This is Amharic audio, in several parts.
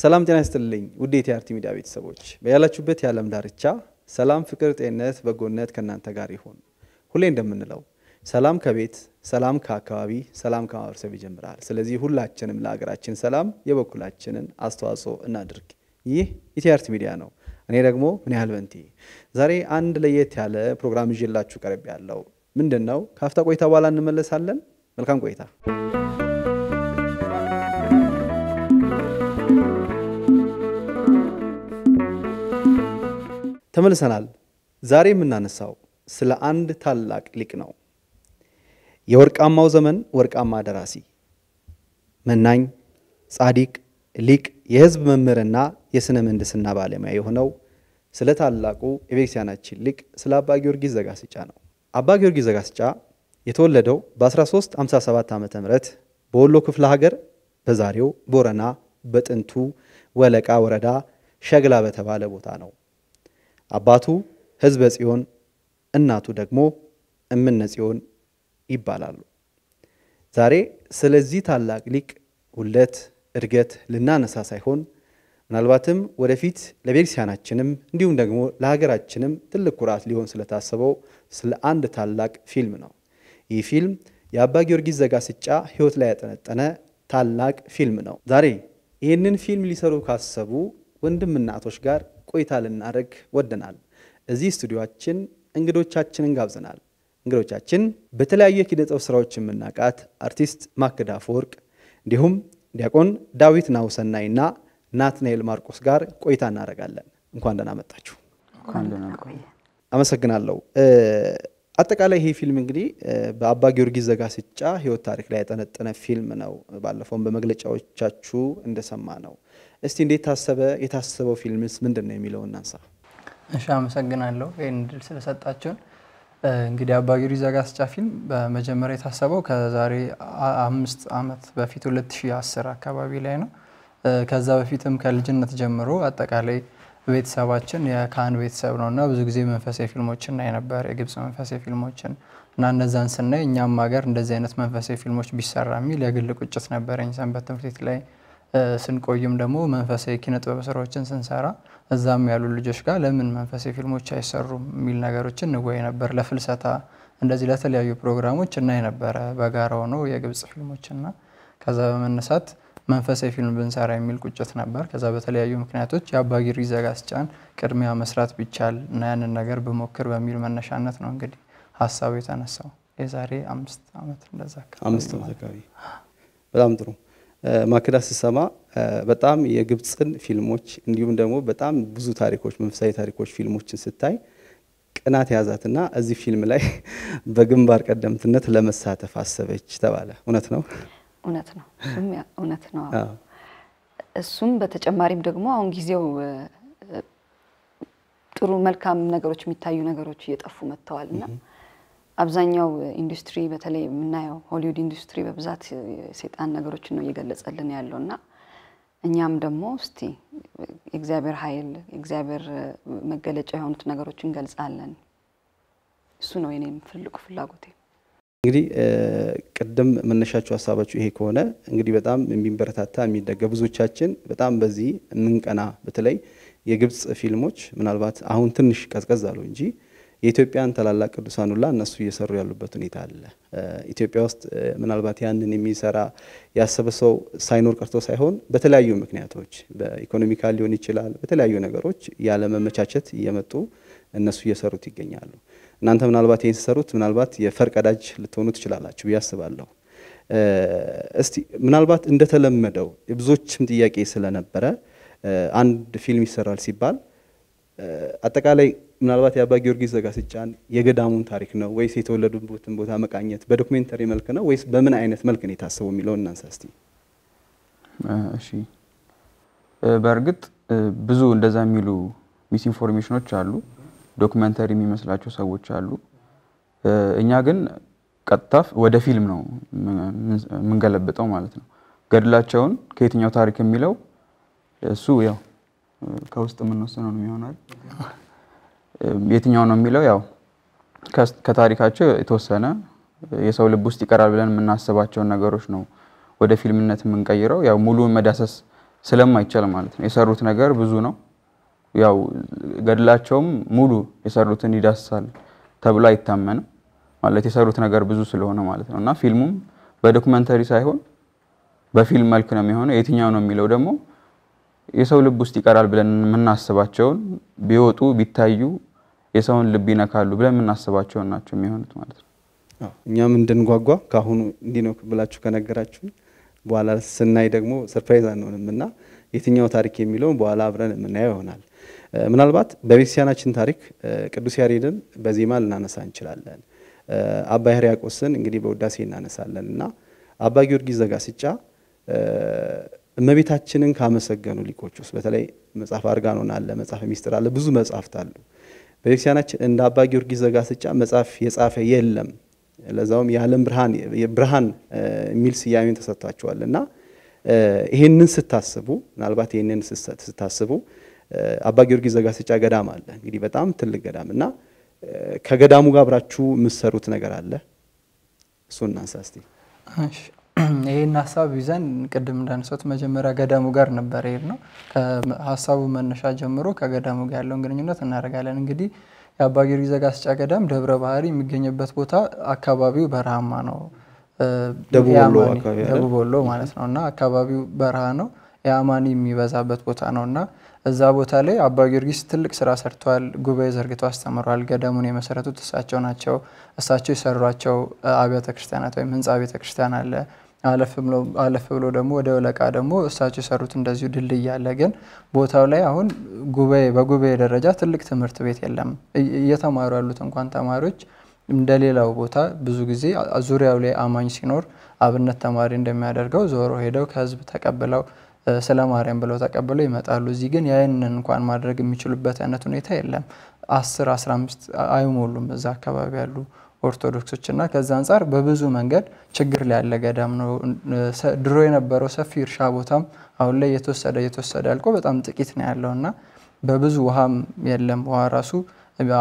ሰላም ጤና ይስጥልኝ ውዴ የቲአርቲ ሚዲያ ቤተሰቦች፣ በያላችሁበት የዓለም ዳርቻ ሰላም፣ ፍቅር፣ ጤንነት፣ በጎነት ከእናንተ ጋር ይሁን። ሁሌ እንደምንለው ሰላም ከቤት ሰላም ከአካባቢ ሰላም ከማህበረሰብ ይጀምራል። ስለዚህ ሁላችንም ለሀገራችን ሰላም የበኩላችንን አስተዋጽኦ እናድርግ። ይህ የቲአርቲ ሚዲያ ነው። እኔ ደግሞ ምን ያህል በንቲ ዛሬ አንድ ለየት ያለ ፕሮግራም ይዤላችሁ ቀርቤ ያለው ምንድን ነው? ከአፍታ ቆይታ በኋላ እንመለሳለን። መልካም ቆይታ ተመልሰናል። ዛሬ የምናነሳው ስለ አንድ ታላቅ ሊቅ ነው። የወርቃማው ዘመን ወርቃማ ደራሲ፣ መናኝ፣ ጻዲቅ፣ ሊቅ፣ የህዝብ መምህርና የሥነ ምህንድስና ባለሙያ የሆነው ስለ ታላቁ የቤተክርስቲያናችን ሊቅ ስለ አባ ጊዮርጊስ ዘጋስጫ ነው። አባ ጊዮርጊስ ዘጋስጫ የተወለደው በ1357 ዓ ም በወሎ ክፍለ ሀገር በዛሬው ቦረና በጥንቱ ወለቃ ወረዳ ሸግላ በተባለ ቦታ ነው። አባቱ ህዝበ ጽዮን፣ እናቱ ደግሞ እምነ ጽዮን ይባላሉ። ዛሬ ስለዚህ ታላቅ ሊቅ ጉድለት፣ እድገት ልናነሳ ሳይሆን ምናልባትም ወደፊት ለቤተክርስቲያናችንም እንዲሁም ደግሞ ለሀገራችንም ትልቅ ኩራት ሊሆን ስለታሰበው ስለ አንድ ታላቅ ፊልም ነው። ይህ ፊልም የአባ ጊዮርጊስ ዘጋስጫ ህይወት ላይ ያጠነጠነ ታላቅ ፊልም ነው። ዛሬ ይህንን ፊልም ሊሰሩ ካሰቡ ወንድም እናቶች ጋር ቆይታ ልናደርግ ወደናል። እዚህ ስቱዲዮችን እንግዶቻችንን ጋብዘናል። እንግዶቻችን በተለያዩ የኪነጥበብ ስራዎች የምናውቃት አርቲስት ማክዳ አፈወርቅ እንዲሁም ዲያቆን ዳዊት ናሁሰናይና ናትናኤል ማርቆስ ጋር ቆይታ እናደርጋለን። እንኳን ደህና መጣችሁ። አመሰግናለሁ። አጠቃላይ ይሄ ፊልም እንግዲህ በአባ ጊዮርጊስ ዘጋስጫ ሕይወት ታሪክ ላይ ያጠነጠነ ፊልም ነው። ባለፈውም በመግለጫዎቻችሁ እንደሰማ ነው እስቲ እንዴት ታሰበ፣ የታሰበው ፊልምስ ምንድን ነው የሚለው እናንሳ። እሺ፣ አመሰግናለሁ ይህን ድል ስለሰጣችሁን። እንግዲህ አባጊሪ ዘጋስጫ ፊልም በመጀመሪያ የታሰበው ከዛሬ አምስት ዓመት በፊት 2010 አካባቢ ላይ ነው። ከዛ በፊትም ከልጅነት ጀምሮ አጠቃላይ ቤተሰባችን የካህን ቤተሰብ ነው እና ብዙ ጊዜ መንፈሳዊ ፊልሞችን እናይ ነበር፣ የግብፅ መንፈሳዊ ፊልሞችን እና እነዛን ስናይ እኛም ሀገር እንደዚህ አይነት መንፈሳዊ ፊልሞች ቢሰራ የሚል የግል ቁጭት ነበረኝ። ሰንበት ትምህርት ቤት ላይ ስንቆይም ደግሞ መንፈሳዊ ኪነ ጥበብ ስራዎችን ስንሰራ እዛም ያሉ ልጆች ጋር ለምን መንፈሳዊ ፊልሞች አይሰሩም የሚል ነገሮችን ንወይ ነበር። ለፍልሰታ እንደዚህ ለተለያዩ ፕሮግራሞች እናይ ነበረ በጋራ የግብፅ የግብጽ ፊልሞችና ከዛ በመነሳት መንፈሳዊ ፊልም ብንሰራ የሚል ቁጭት ነበር። ከዛ በተለያዩ ምክንያቶች የአባጊሪ ዘጋስጫን ቅድሚያ መስራት ቢቻል እና ያንን ነገር ብሞክር በሚል መነሻነት ነው እንግዲህ ሀሳቡ የተነሳው የዛሬ አምስት ዓመት እንደዛ አካባቢ። በጣም ጥሩ ማክዳ ስሰማ በጣም የግብፅን ፊልሞች እንዲሁም ደግሞ በጣም ብዙ ታሪኮች፣ መንፈሳዊ ታሪኮች ፊልሞችን ስታይ ቅናት ያዛትና እዚህ ፊልም ላይ በግንባር ቀደምትነት ለመሳተፍ አሰበች ተባለ። እውነት ነው፣ እውነት ነው፣ እውነት ነው። እሱም በተጨማሪም ደግሞ አሁን ጊዜው ጥሩ መልካም ነገሮች የሚታዩ ነገሮች እየጠፉ መጥተዋል እና አብዛኛው ኢንዱስትሪ በተለይ የምናየው ሆሊውድ ኢንዱስትሪ በብዛት የሰይጣን ነገሮችን ነው እየገለጸልን ያለው እና እኛም ደግሞ እስቲ የእግዚአብሔር ኃይል የእግዚአብሔር መገለጫ የሆኑት ነገሮች እንገልጻለን። እሱ ነው የኔም ትልቁ ፍላጎቴ። እንግዲህ ቅድም መነሻቸው ሀሳባችሁ ይሄ ከሆነ እንግዲህ በጣም የሚበረታታ የሚደገ ብዙዎቻችን በጣም በዚህ የምንቀና በተለይ የግብፅ ፊልሞች ምናልባት አሁን ትንሽ ቀዝቀዝ አሉ እንጂ የኢትዮጵያን ታላላቅ ቅዱሳን ሁላ እነሱ እየሰሩ ያሉበት ሁኔታ አለ። ኢትዮጵያ ውስጥ ምናልባት ያንን የሚሰራ ያሰበ ሰው ሳይኖር ቀርቶ ሳይሆን በተለያዩ ምክንያቶች በኢኮኖሚካል ሊሆን ይችላል፣ በተለያዩ ነገሮች ያለመመቻቸት እየመጡ እነሱ እየሰሩት ይገኛሉ። እናንተ ምናልባት ይህን ስሰሩት ምናልባት የፈርቀዳጅ ልትሆኑ ትችላላችሁ ብዬ አስባለሁ። እስቲ ምናልባት እንደተለመደው የብዙዎችም ጥያቄ ስለነበረ አንድ ፊልም ይሰራል ሲባል አጠቃላይ ምናልባት የአባ ጊዮርጊስ ዘጋስጫን የገዳሙን ታሪክ ነው ወይስ የተወለዱበትን ቦታ መቃኘት በዶክሜንተሪ መልክ ነው ወይስ በምን አይነት መልክ ነው የታሰቡ የሚለውን እናንሳ እስቲ። እሺ፣ በእርግጥ ብዙ እንደዛ የሚሉ ሚስ ኢንፎርሜሽኖች አሉ። ዶክመንተሪ የሚመስላቸው ሰዎች አሉ። እኛ ግን ቀጥታ ወደ ፊልም ነው የምንገለብጠው ማለት ነው። ገድላቸውን ከየትኛው ታሪክ የሚለው እሱ ያው ከውስጥ የምንወስነው ነው የሚሆናል። የትኛው ነው የሚለው ያው ከታሪካቸው የተወሰነ የሰው ልብ ውስጥ ይቀራል ብለን የምናስባቸውን ነገሮች ነው ወደ ፊልምነት የምንቀይረው። ያው ሙሉውን መዳሰስ ስለማይቻል ማለት ነው። የሰሩት ነገር ብዙ ነው። ያው ገድላቸውም ሙሉ የሰሩትን ይዳስሳል ተብሎ አይታመንም ማለት የሰሩት ነገር ብዙ ስለሆነ ማለት ነው። እና ፊልሙም በዶክመንተሪ ሳይሆን በፊልም መልክ ነው የሚሆነው። የትኛው ነው የሚለው ደግሞ የሰው ልብ ውስጥ ይቀራል ብለን የምናስባቸውን ቢወጡ ቢታዩ የሰውን ልብ ይነካሉ ብለን የምናስባቸው ናቸው የሚሆኑት ማለት ነው። እኛም እንድንጓጓ ከአሁኑ እንዲህ ነው ብላችሁ ከነገራችሁን በኋላ ስናይ ደግሞ ሰርፕራይዝ አንሆንም እና የትኛው ታሪክ የሚለውን በኋላ አብረን የምናየው ይሆናል። ምናልባት በቤተክርስቲያናችን ታሪክ ቅዱስ ያሬድን በዜማ ልናነሳ እንችላለን። አባ ሕርያቆስን እንግዲህ በውዳሴ እናነሳለን እና አባ ጊዮርጊስ ዘጋስጫ እመቤታችንን ካመሰገኑ ሊቆች ውስጥ በተለይ መጽሐፍ አርጋኖን አለ፣ መጽሐፍ ሚስጥር አለ፣ ብዙ መጽሐፍት አሉ። በቤተክርስቲያናችን እንደ አባ ጊዮርጊስ ዘጋስጫ መጽሐፍ የጻፈ የለም። ለዛውም የዓለም ብርሃን ብርሃን የሚል ስያሜን ተሰጥቷቸዋል እና ይህንን ስታስቡ ምናልባት ይህንን ስታስቡ አባ ጊዮርጊስ ዘጋስጫ ገዳም አለ እንግዲህ በጣም ትልቅ ገዳም እና ከገዳሙ ጋር አብራችሁ የምትሰሩት ነገር አለ። እሱን እናንሳ እስቲ። ይህን ሀሳብ ይዘን ቅድም እንዳነሳሁት መጀመሪያ ገዳሙ ጋር ነበር ሄድ ነው። ከሀሳቡ መነሻ ጀምሮ ከገዳሙ ጋር ያለውን ግንኙነት እናደርጋለን። እንግዲህ የአባ ጊዮርጊስ ዘጋስጫ ገዳም ደብረ ባህሪ የሚገኝበት ቦታ አካባቢው በረሃማ ነው፣ ደቡብ ወሎ ማለት ነው እና አካባቢው በረሃ ነው፣ የአማኒ የሚበዛበት ቦታ ነው እና እዛ ቦታ ላይ አባ ጊዮርጊስ ትልቅ ስራ ሰርተዋል። ጉባኤ ዘርግቶ አስተምረዋል። ገዳሙን የመሰረቱት እሳቸው ናቸው። እሳቸው የሰሯቸው አብያተ ክርስቲያናት ወይም ህንፃ ቤተክርስቲያን አለ አለፍ ብሎ ደግሞ ወደ ወለቃ ደግሞ እሳቸው የሰሩት እንደዚሁ ድልድይ ያለ ግን ቦታው ላይ አሁን ጉባኤ በጉባኤ ደረጃ ትልቅ ትምህርት ቤት የለም። እየተማሩ ያሉት እንኳን ተማሪዎች እንደሌላው ቦታ ብዙ ጊዜ ዙሪያው ላይ አማኝ ሲኖር አብነት ተማሪ እንደሚያደርገው ዞሮ ሄደው ከህዝብ ተቀብለው ስለ ማርያም ብለው ተቀብለው ይመጣሉ። እዚህ ግን ያንን እንኳን ማድረግ የሚችሉበት አይነት ሁኔታ የለም። አስር አስራ አምስት አይሞሉም እዛ አካባቢ ያሉ ኦርቶዶክሶችና ከዛ አንጻር በብዙ መንገድ ችግር ላይ ያለ ገዳም ነው። ድሮ የነበረው ሰፊ እርሻ ቦታም አሁን ላይ እየተወሰደ የተወሰደ አልቆ በጣም ጥቂት ነው ያለው እና በብዙ ውሃም የለም። ውሃ ራሱ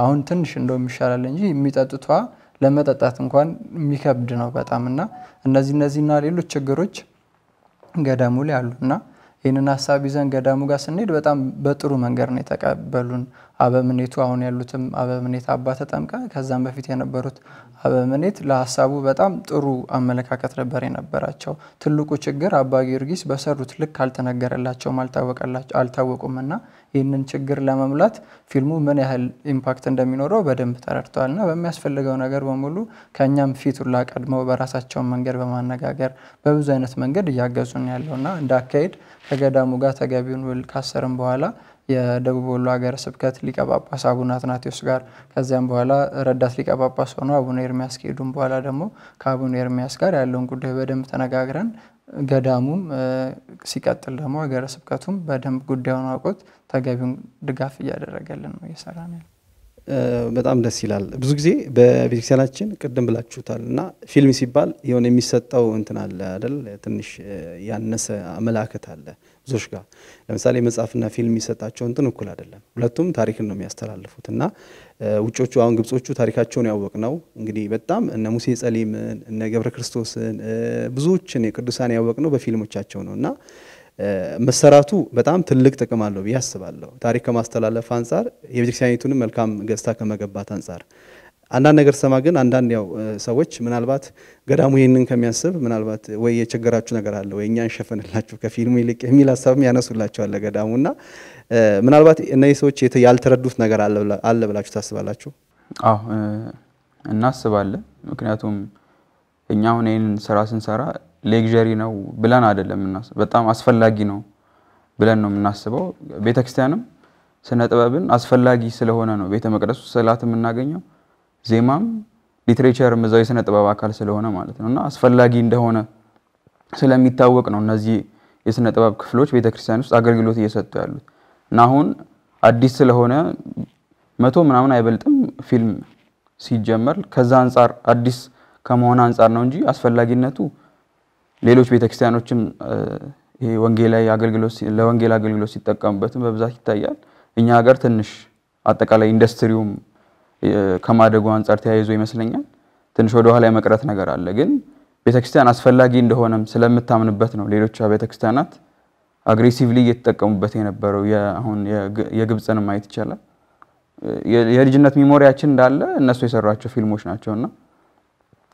አሁን ትንሽ እንደውም ይሻላል እንጂ የሚጠጡት ውሃ ለመጠጣት እንኳን የሚከብድ ነው በጣም እና እነዚህ እነዚህና ሌሎች ችግሮች ገዳሙ ላይ አሉ እና ይህንን ሀሳብ ይዘን ገዳሙ ጋር ስንሄድ በጣም በጥሩ መንገድ ነው የተቀበሉን። አበምኔቱ አሁን ያሉትም አበምኔት አባ ተጠምቀ ከዛም በፊት የነበሩት አበምኔት ለሀሳቡ በጣም ጥሩ አመለካከት ነበር የነበራቸው። ትልቁ ችግር አባ ጊዮርጊስ በሰሩት ልክ አልተነገረላቸውም፣ አልታወቁም እና ይህንን ችግር ለመምላት ፊልሙ ምን ያህል ኢምፓክት እንደሚኖረው በደንብ ተረድተዋል እና በሚያስፈልገው ነገር በሙሉ ከእኛም ፊቱላ ቀድመው በራሳቸውን መንገድ በማነጋገር በብዙ አይነት መንገድ እያገዙን ያለው እና እንደ አካሄድ ከገዳሙ ጋር ተገቢውን ውል ካሰርም በኋላ የደቡብ ወሎ ሀገረ ስብከት ሊቀ ጳጳስ አቡነ አትናቴዎስ ጋር ከዚያም በኋላ ረዳት ሊቀ ጳጳስ ሆኖ አቡነ ኤርሚያስ ከሄዱም በኋላ ደግሞ ከአቡነ ኤርሚያስ ጋር ያለውን ጉዳይ በደንብ ተነጋግረን ገዳሙም ሲቀጥል ደግሞ ሀገረ ስብከቱም በደንብ ጉዳዩን አውቆት ተገቢውን ድጋፍ እያደረገልን ነው እየሰራ ነው። በጣም ደስ ይላል። ብዙ ጊዜ በቤተክርስቲያናችን ቅድም ብላችሁታል እና ፊልም ሲባል የሆነ የሚሰጠው እንትን አለ አይደል? ትንሽ ያነሰ አመላከት አለ። ብዙዎች ጋር ለምሳሌ መጽሐፍና ፊልም የሚሰጣቸው እንትን እኩል አይደለም። ሁለቱም ታሪክን ነው የሚያስተላልፉት እና ውጮቹ አሁን ግብጾቹ ታሪካቸውን ያወቅ ነው እንግዲህ በጣም እነ ሙሴ ጸሊምን እነ ገብረ ክርስቶስን ብዙዎችን የቅዱሳን ያወቅ ነው በፊልሞቻቸው ነው እና መሰራቱ በጣም ትልቅ ጥቅም አለው ብዬ አስባለሁ። ታሪክ ከማስተላለፍ አንጻር የቤተክርስቲያኒቱንም መልካም ገጽታ ከመገባት አንጻር አንዳንድ ነገር ሰማ ግን አንዳንድ ያው ሰዎች ምናልባት ገዳሙ ይህንን ከሚያስብ ምናልባት ወይ የቸገራችሁ ነገር አለ ወይ እኛ እንሸፈንላችሁ ከፊልሙ ይልቅ የሚል ሀሳብም ያነሱላቸዋል ገዳሙ እና ምናልባት እነዚህ ሰዎች ያልተረዱት ነገር አለ ብላችሁ ታስባላችሁ? አዎ እናስባለን። ምክንያቱም እኛ አሁን ይህንን ስራ ስንሰራ ሌግዠሪ ነው ብለን አይደለም በጣም አስፈላጊ ነው ብለን ነው የምናስበው። ቤተክርስቲያንም ስነ ጥበብን አስፈላጊ ስለሆነ ነው ቤተ መቅደሱ ስላት የምናገኘው ዜማም ሊትሬቸር እዛው የስነ ጥበብ አካል ስለሆነ ማለት ነው እና አስፈላጊ እንደሆነ ስለሚታወቅ ነው እነዚህ የስነ ጥበብ ክፍሎች ቤተክርስቲያን ውስጥ አገልግሎት እየሰጡ ያሉት እና አሁን አዲስ ስለሆነ መቶ ምናምን አይበልጥም ፊልም ሲጀመር ከዛ አንጻር አዲስ ከመሆን አንጻር ነው እንጂ አስፈላጊነቱ ሌሎች ቤተክርስቲያኖችም ወንጌላዊ አገልግሎት ለወንጌል አገልግሎት ሲጠቀሙበትም በብዛት ይታያል። እኛ ሀገር ትንሽ አጠቃላይ ኢንዱስትሪውም ከማደጉ አንጻር ተያይዞ ይመስለኛል ትንሽ ወደ ኋላ የመቅረት ነገር አለ። ግን ቤተክርስቲያን አስፈላጊ እንደሆነም ስለምታምንበት ነው ሌሎች ቤተክርስቲያናት አግሬሲቭሊ እየተጠቀሙበት የነበረው። አሁን የግብፅን ማየት ይቻላል። የልጅነት ሚሞሪያችን እንዳለ እነሱ የሰሯቸው ፊልሞች ናቸውና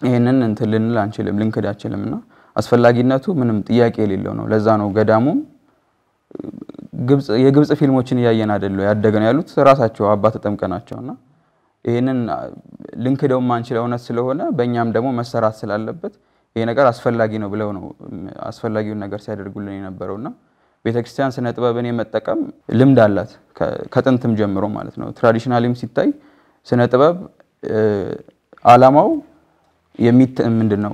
ይህንን እንትን ልንል አንችልም፣ ልንክድ አንችልም እና አስፈላጊነቱ ምንም ጥያቄ የሌለው ነው። ለዛ ነው ገዳሙም የግብፅ ፊልሞችን እያየን አይደለ ያደገ ነው ያሉት ራሳቸው አባት ጠምቀ ናቸውና ይህንን ልንክደው ማንችል እውነት ስለሆነ በእኛም ደግሞ መሰራት ስላለበት ይሄ ነገር አስፈላጊ ነው ብለው ነው አስፈላጊውን ነገር ሲያደርጉልን የነበረው እና ቤተክርስቲያን ስነ ጥበብን የመጠቀም ልምድ አላት ከጥንትም ጀምሮ ማለት ነው። ትራዲሽናሊም ሲታይ ስነ ጥበብ አላማው ምንድን ነው?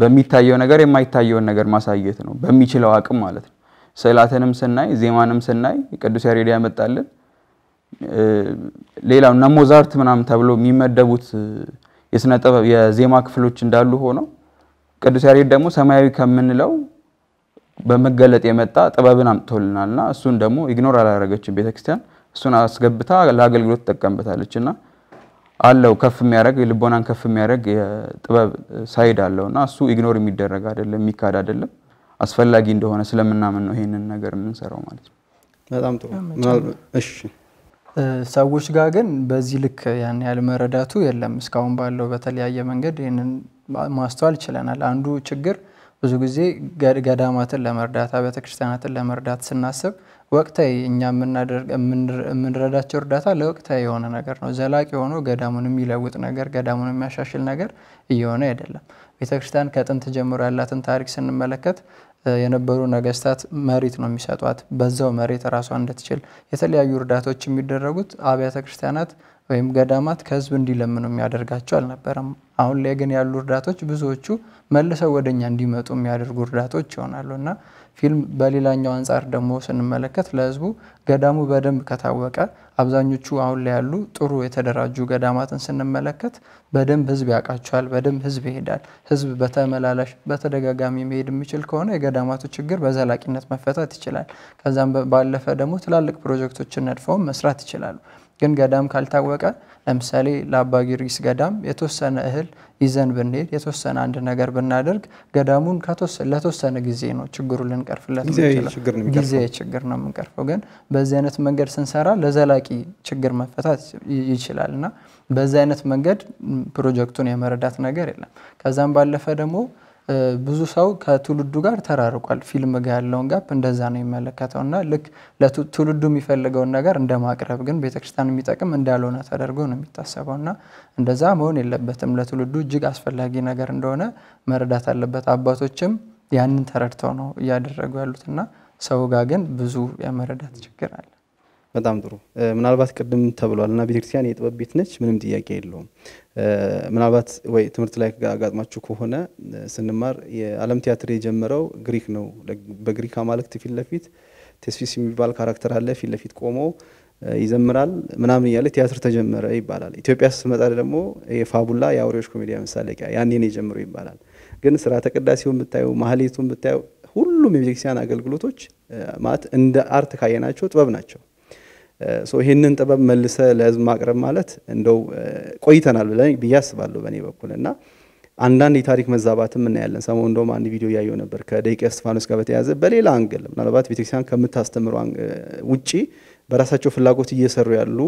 በሚታየው ነገር የማይታየውን ነገር ማሳየት ነው፣ በሚችለው አቅም ማለት ነው። ስዕላትንም ስናይ ዜማንም ስናይ ቅዱስ ያሬድ ያመጣልን ሌላው እነ ሞዛርት ምናምን ተብሎ የሚመደቡት የስነ ጥበብ የዜማ ክፍሎች እንዳሉ ሆነው ቅዱስ ያሬድ ደግሞ ሰማያዊ ከምንለው በመገለጥ የመጣ ጥበብን አምጥቶልናል እና እሱን ደግሞ ኢግኖር አላደረገችም ቤተክርስቲያን። እሱን አስገብታ ለአገልግሎት ትጠቀምበታለች እና አለው ከፍ የሚያደረግ ልቦናን ከፍ የሚያደርግ የጥበብ ሳይድ አለው እና እሱ ኢግኖር የሚደረግ አይደለም፣ የሚካድ አይደለም። አስፈላጊ እንደሆነ ስለምናምን ነው ይሄንን ነገር የምንሰራው ማለት ነው። በጣም ጥሩ። እሺ ሰዎች ጋር ግን በዚህ ልክ ያን ያህል መረዳቱ የለም። እስካሁን ባለው በተለያየ መንገድ ይህንን ማስተዋል ችለናል። አንዱ ችግር ብዙ ጊዜ ገዳማትን ለመርዳት አብያተ ክርስቲያናትን ለመርዳት ስናስብ ወቅታዊ እኛ የምንረዳቸው እርዳታ ለወቅታዊ የሆነ ነገር ነው። ዘላቂ የሆነ ገዳሙን የሚለውጥ ነገር፣ ገዳሙን የሚያሻሽል ነገር እየሆነ አይደለም። ቤተክርስቲያን ከጥንት ጀምሮ ያላትን ታሪክ ስንመለከት የነበሩ ነገስታት መሬት ነው የሚሰጧት። በዛው መሬት ራሷ እንድትችል የተለያዩ እርዳታዎች የሚደረጉት አብያተ ክርስቲያናት ወይም ገዳማት ከህዝብ እንዲለምኑ የሚያደርጋቸው አልነበረም። አሁን ላይ ግን ያሉ እርዳቶች ብዙዎቹ መልሰው ወደ እንዲመጡ የሚያደርጉ እርዳቶች ይሆናሉ እና ፊልም በሌላኛው አንጻር ደግሞ ስንመለከት ለህዝቡ ገዳሙ በደንብ ከታወቀ አብዛኞቹ አሁን ላይ ያሉ ጥሩ የተደራጁ ገዳማትን ስንመለከት በደንብ ህዝብ ያውቃቸዋል፣ በደንብ ህዝብ ይሄዳል። ህዝብ በተመላላሽ በተደጋጋሚ መሄድ የሚችል ከሆነ የገዳማቱ ችግር በዘላቂነት መፈታት ይችላል። ከዛም ባለፈ ደግሞ ትላልቅ ፕሮጀክቶችን ነድፈውም መስራት ይችላሉ። ግን ገዳም ካልታወቀ ለምሳሌ ለአባጊሪስ ገዳም የተወሰነ እህል ይዘን ብንሄድ የተወሰነ አንድ ነገር ብናደርግ ገዳሙን ለተወሰነ ጊዜ ነው ችግሩ ልንቀርፍለት ጊዜያዊ ችግር ነው የምንቀርፈው። ግን በዚህ አይነት መንገድ ስንሰራ ለዘላቂ ችግር መፈታት ይችላል እና በዚህ አይነት መንገድ ፕሮጀክቱን የመረዳት ነገር የለም። ከዛም ባለፈ ደግሞ ብዙ ሰው ከትውልዱ ጋር ተራርቋል። ፊልም ጋር ያለውን ጋፕ እንደዛ ነው የሚመለከተው እና ልክ ለትውልዱ የሚፈልገውን ነገር እንደ ማቅረብ ግን ቤተክርስቲያን የሚጠቅም እንዳልሆነ ተደርጎ ነው የሚታሰበው እና እንደዛ መሆን የለበትም። ለትውልዱ እጅግ አስፈላጊ ነገር እንደሆነ መረዳት አለበት። አባቶችም ያንን ተረድተው ነው እያደረጉ እና ሰው ጋር ግን ብዙ የመረዳት ችግር አለ። በጣም ጥሩ። ምናልባት ቅድም ተብሏል እና ቤተክርስቲያን የጥበብ ቤት ነች፣ ምንም ጥያቄ የለውም። ምናልባት ወይ ትምህርት ላይ አጋጥማችሁ ከሆነ ስንማር የዓለም ቲያትር የጀመረው ግሪክ ነው። በግሪክ አማልክት ፊት ለፊት ቴስፊስ የሚባል ካራክተር አለ። ፊት ለፊት ቆሞ ይዘምራል ምናምን እያለ ቲያትር ተጀመረ ይባላል። ኢትዮጵያ ስትመጣ ደግሞ የፋቡላ የአውሬዎች ኮሜዲያ መሳለቂያ ያኔን የጀምሮ ይባላል። ግን ስርዓተ ቅዳሴውን ብታዩ፣ ማህሌቱን ብታዩ ሁሉም የቤተክርስቲያን አገልግሎቶች ማለት እንደ አርት ካየናቸው ጥበብ ናቸው። ይህንን ጥበብ መልሰ ለህዝብ ማቅረብ ማለት እንደው ቆይተናል ብዬ አስባለሁ በእኔ በኩል እና አንዳንድ የታሪክ መዛባትም እናያለን። ሰሞኑን እንደውም አንድ ቪዲዮ ያየው ነበር ከደቂቀ እስጢፋኖስ ጋር በተያያዘ በሌላ አንግል ምናልባት ቤተክርስቲያን ከምታስተምረው ውጪ በራሳቸው ፍላጎት እየሰሩ ያሉ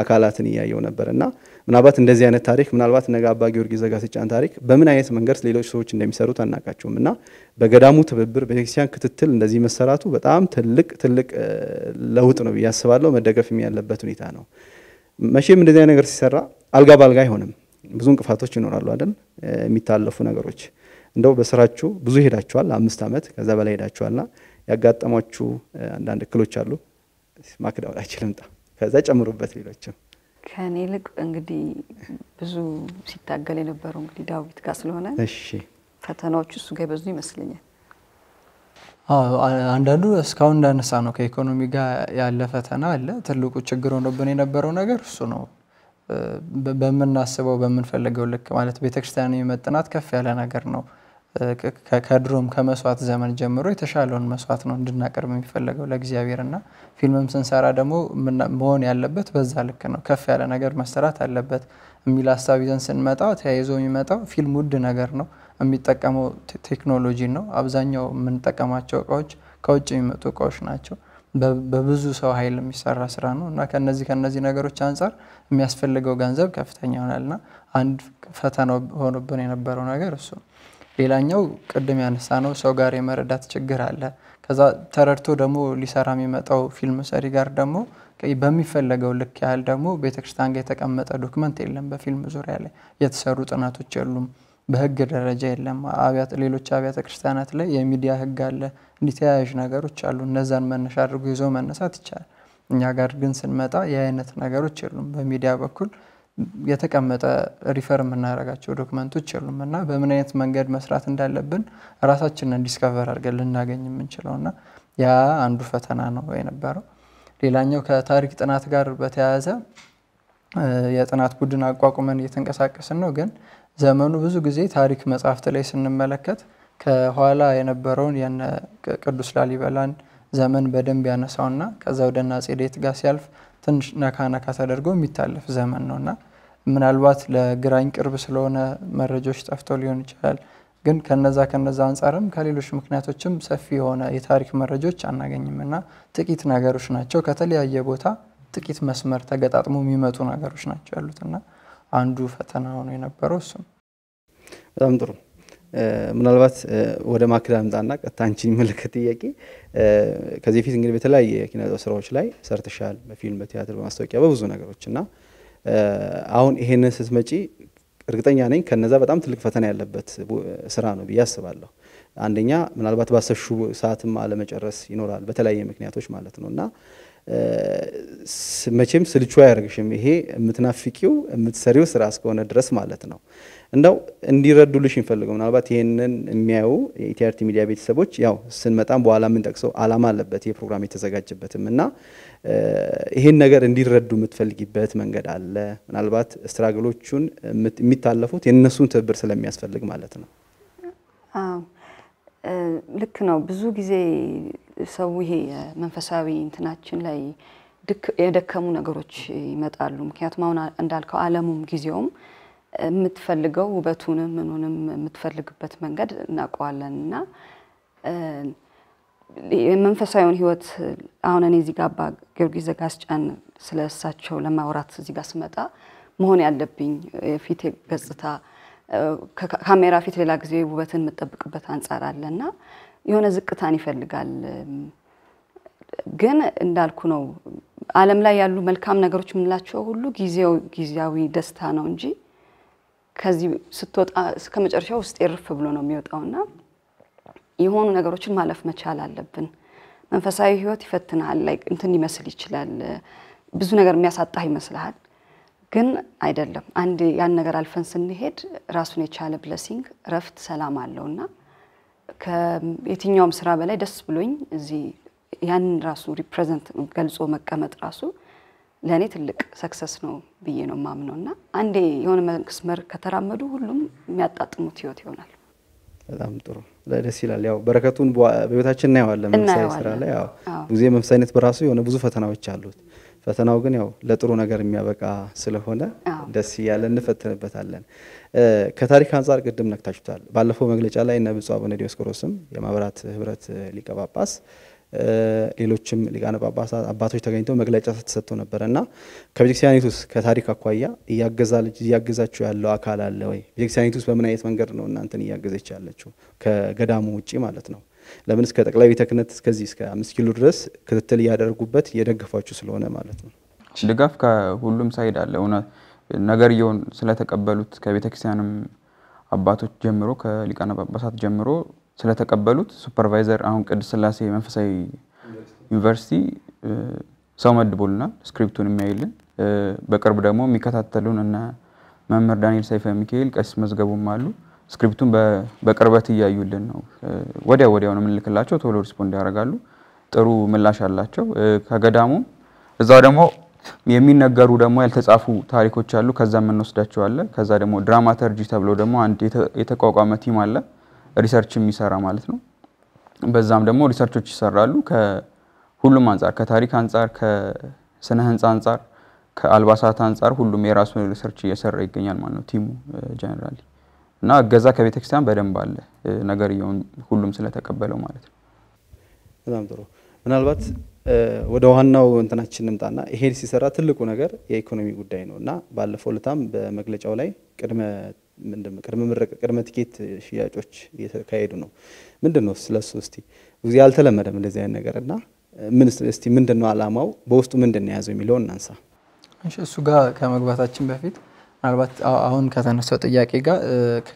አካላትን እያየው ነበር እና ምናልባት እንደዚህ አይነት ታሪክ ምናልባት ነገ አባ ጊዮርጊስ ዘጋስጫን ታሪክ በምን አይነት መንገድ ሌሎች ሰዎች እንደሚሰሩት አናቃቸውም እና በገዳሙ ትብብር፣ ቤተክርስቲያን ክትትል እንደዚህ መሰራቱ በጣም ትልቅ ትልቅ ለውጥ ነው ብዬ አስባለሁ። መደገፍም ያለበት ሁኔታ ነው። መቼም እንደዚህ ነገር ሲሰራ አልጋ በአልጋ አይሆንም። ብዙ እንቅፋቶች ይኖራሉ አይደል? የሚታለፉ ነገሮች እንደው በስራችሁ ብዙ ሄዳችኋል፣ አምስት ዓመት ከዛ በላይ ሄዳችኋልና ያጋጠሟችሁ አንዳንድ እክሎች አሉ ማክዳውን አይችልም። ከዛ ጨምሩበት ሌሎችም ከኔ ይልቅ እንግዲህ ብዙ ሲታገል የነበረው እንግዲህ ዳዊት ጋር ስለሆነ እሺ፣ ፈተናዎቹ እሱ ጋር ይበዙ ይመስለኛል። አንዳንዱ እስካሁን እንዳነሳ ነው ከኢኮኖሚ ጋር ያለ ፈተና አለ። ትልቁ ችግር ሆኖብን የነበረው ነገር እሱ ነው። በምናስበው በምንፈልገው ልክ ማለት ቤተክርስቲያን የመጥናት ከፍ ያለ ነገር ነው። ከድሮም ከመስዋዕት ዘመን ጀምሮ የተሻለውን መስዋዕት ነው እንድናቀርብ የሚፈለገው ለእግዚአብሔር እና ፊልምም ስንሰራ ደግሞ መሆን ያለበት በዛ ልክ ነው። ከፍ ያለ ነገር መሰራት አለበት የሚል ሀሳብ ይዘን ስንመጣ ተያይዞ የሚመጣው ፊልም ውድ ነገር ነው። የሚጠቀመው ቴክኖሎጂ ነው። አብዛኛው የምንጠቀማቸው እቃዎች ከውጭ የሚመጡ እቃዎች ናቸው። በብዙ ሰው ኃይል የሚሰራ ስራ ነው እና ከነዚህ ከነዚህ ነገሮች አንጻር የሚያስፈልገው ገንዘብ ከፍተኛ ይሆናል እና አንድ ፈተና ሆኖብን የነበረው ነገር እሱ ነው። ሌላኛው ቅድም ያነሳ ነው ሰው ጋር የመረዳት ችግር አለ። ከዛ ተረድቶ ደግሞ ሊሰራ የሚመጣው ፊልም ሰሪ ጋር ደግሞ በሚፈለገው ልክ ያህል ደግሞ ቤተክርስቲያን ጋር የተቀመጠ ዶክመንት የለም። በፊልም ዙሪያ ላይ የተሰሩ ጥናቶች የሉም። በህግ ደረጃ የለም። ሌሎች አብያተ ክርስቲያናት ላይ የሚዲያ ህግ አለ። እንዲህ ተያያዥ ነገሮች አሉ። እነዛን መነሻ አድርጎ ይዞ መነሳት ይቻላል። እኛ ጋር ግን ስንመጣ የአይነት ነገሮች የሉም በሚዲያ በኩል የተቀመጠ ሪፈር የምናደርጋቸው ዶክመንቶች የሉም እና በምን አይነት መንገድ መስራት እንዳለብን ራሳችንን ዲስከቨር አድርገን ልናገኝ የምንችለው እና ያ አንዱ ፈተና ነው የነበረው። ሌላኛው ከታሪክ ጥናት ጋር በተያያዘ የጥናት ቡድን አቋቁመን እየተንቀሳቀስን ነው። ግን ዘመኑ ብዙ ጊዜ ታሪክ መጽሐፍት ላይ ስንመለከት ከኋላ የነበረውን የነ ቅዱስ ላሊበላን ዘመን በደንብ ያነሳውና ከዛ ወደ አፄ ዴት ጋር ሲያልፍ ትንሽ ነካ ነካ ተደርጎ የሚታለፍ ዘመን ነውና ምናልባት ለግራኝ ቅርብ ስለሆነ መረጃዎች ጠፍተው ሊሆን ይችላል። ግን ከነዛ ከነዛ አንጻርም ከሌሎች ምክንያቶችም ሰፊ የሆነ የታሪክ መረጃዎች አናገኝም እና ጥቂት ነገሮች ናቸው ከተለያየ ቦታ ጥቂት መስመር ተገጣጥሞ የሚመጡ ነገሮች ናቸው ያሉት እና አንዱ ፈተና ሆኖ የነበረው እሱም በጣም ጥሩ። ምናልባት ወደ ማክዳ ምጣና ቀጥታ አንቺን የሚመለከት ጥያቄ ከዚህ ፊት እንግዲህ በተለያየ የኪነ ስራዎች ላይ ሰርትሻል በፊልም፣ በቲያትር፣ በማስታወቂያ፣ በብዙ ነገሮች እና አሁን ይሄንን ስትመጪ እርግጠኛ ነኝ ከነዛ በጣም ትልቅ ፈተና ያለበት ስራ ነው ብዬ አስባለሁ። አንደኛ ምናልባት ባሰብሽው ሰዓትም አለመጨረስ ይኖራል በተለያየ ምክንያቶች ማለት ነው እና መቼም ስልቹ አያደርግሽም። ይሄ የምትናፍቂው የምትሰሪው ስራ እስከሆነ ድረስ ማለት ነው። እንደው እንዲረዱልሽ እንፈልገው ምናልባት ይህንን የሚያዩ የኢቲአርቲ ሚዲያ ቤተሰቦች ያው ስንመጣም በኋላ የምንጠቅሰው አላማ አለበት ይህ ፕሮግራም የተዘጋጀበትም እና ይህን ነገር እንዲረዱ የምትፈልጊበት መንገድ አለ ምናልባት ስትራግሎቹን የሚታለፉት የእነሱን ትብብር ስለሚያስፈልግ ማለት ነው ልክ ነው ብዙ ጊዜ ሰው ይሄ መንፈሳዊ እንትናችን ላይ የደከሙ ነገሮች ይመጣሉ ምክንያቱም አሁን እንዳልከው አለሙም ጊዜውም የምትፈልገው ውበቱንም ምኑንም የምትፈልግበት መንገድ እናውቀዋለን እና የመንፈሳዊውን ህይወት አሁን እኔ እዚህ ጋር አባ ጊዮርጊስ ዘጋስጫን ስለ እሳቸው ለማውራት እዚህ ጋር ስመጣ መሆን ያለብኝ የፊት ገጽታ ካሜራ ፊት ሌላ ጊዜ ውበትን የምጠብቅበት አንጻር አለ እና የሆነ ዝቅታን ይፈልጋል። ግን እንዳልኩ ነው ዓለም ላይ ያሉ መልካም ነገሮች የምንላቸው ሁሉ ጊዜያዊ ደስታ ነው እንጂ ከዚህ ስትወጣ እስከ መጨረሻው ውስጥ ይርፍ ብሎ ነው የሚወጣውና የሆኑ ነገሮችን ማለፍ መቻል አለብን። መንፈሳዊ ህይወት ይፈትናል፣ ላይ እንትን ይመስል ይችላል። ብዙ ነገር የሚያሳጣህ ይመስልሃል፣ ግን አይደለም። አንድ ያን ነገር አልፈን ስንሄድ ራሱን የቻለ ብለሲንግ፣ እረፍት፣ ሰላም አለውና ከየትኛውም ስራ በላይ ደስ ብሎኝ እዚህ ያንን ራሱ ሪፕሬዘንት ገልጾ መቀመጥ ራሱ ለእኔ ትልቅ ሰክሰስ ነው ብዬ ነው የማምነው እና አንዴ የሆነ መስመር ከተራመዱ ሁሉም የሚያጣጥሙት ህይወት ይሆናል። በጣም ጥሩ ደስ ይላል። ያው በረከቱን በቤታችን እናየዋለን። መንፈሳዊ ስራ ላይ ያው ጊዜ መንፈሳዊነት በራሱ የሆነ ብዙ ፈተናዎች አሉት። ፈተናው ግን ያው ለጥሩ ነገር የሚያበቃ ስለሆነ ደስ እያለ እንፈትንበታለን። ከታሪክ አንጻር ቅድም ነክታችሁታል። ባለፈው መግለጫ ላይ እነ ብፁዕ አቡነ ዲዮስቆሮስም የማህበራት ህብረት ሊቀ ጳጳስ ሌሎችም ሊቃነ ጳጳሳት አባቶች ተገኝተው መግለጫ ተሰጥቶ ነበረ እና ከቤተክርስቲያኒቱ ውስጥ ከታሪክ አኳያ እያገዛችሁ ያለው አካል አለ ወይ? ቤተክርስቲያኒቱ ውስጥ በምን አይነት መንገድ ነው እናንተን እያገዘች ያለችው? ከገዳሙ ውጭ ማለት ነው። ለምን እስከ ጠቅላይ ቤተ ክህነት እስከዚህ እስከ አምስት ኪሎ ድረስ ክትትል እያደረጉበት እየደገፏችሁ ስለሆነ ማለት ነው። ድጋፍ ከሁሉም ሳይድ አለ። እየሆን ስለተቀበሉት ከቤተክርስቲያንም አባቶች ጀምሮ ከሊቃነ ጳጳሳት ጀምሮ ስለተቀበሉት ሱፐርቫይዘር አሁን ቅድስት ስላሴ መንፈሳዊ ዩኒቨርሲቲ ሰው መድቦልናል፣ ስክሪፕቱን የሚያይልን። በቅርብ ደግሞ የሚከታተሉን እነ መምህር ዳንኤል ሰይፈ ሚካኤል፣ ቀሲስ መዝገቡም አሉ። ስክሪፕቱን በቅርበት እያዩልን ነው። ወዲያ ወዲያው ነው የምንልክላቸው፣ ቶሎ ሪስፖንድ ያደርጋሉ። ጥሩ ምላሽ አላቸው። ከገዳሙም እዛ ደግሞ የሚነገሩ ደግሞ ያልተጻፉ ታሪኮች አሉ። ከዛ የምንወስዳቸው አለ። ከዛ ደግሞ ድራማተርጂ ተብሎ ደግሞ አንድ የተቋቋመ ቲም አለ። ሪሰርች የሚሰራ ማለት ነው። በዛም ደግሞ ሪሰርቾች ይሰራሉ። ከሁሉም አንጻር ከታሪክ አንጻር፣ ከስነ ህንፃ አንጻር፣ ከአልባሳት አንጻር ሁሉም የራሱን ሪሰርች እየሰራ ይገኛል ማለት ነው ቲሙ ጀነራሊ እና እገዛ ከቤተክርስቲያን በደንብ አለ ነገር እየሆን ሁሉም ስለተቀበለው ማለት ነው። በጣም ጥሩ። ምናልባት ወደ ዋናው እንትናችን እንምጣና ይሄ ሲሰራ ትልቁ ነገር የኢኮኖሚ ጉዳይ ነው እና ባለፈው ልታም በመግለጫው ላይ ቅድመ ቅድመ ትኬት ሽያጮች እየተካሄዱ ነው። ምንድን ነው ስለ ስለሱ እስቲ እዚህ አልተለመደም እንደዚህ አይነት ነገር እና እስቲ ምንድን ነው አላማው በውስጡ ምንድን ነው የያዘው የሚለውን እናንሳ። እሱ ጋር ከመግባታችን በፊት ምናልባት አሁን ከተነሳው ጥያቄ ጋር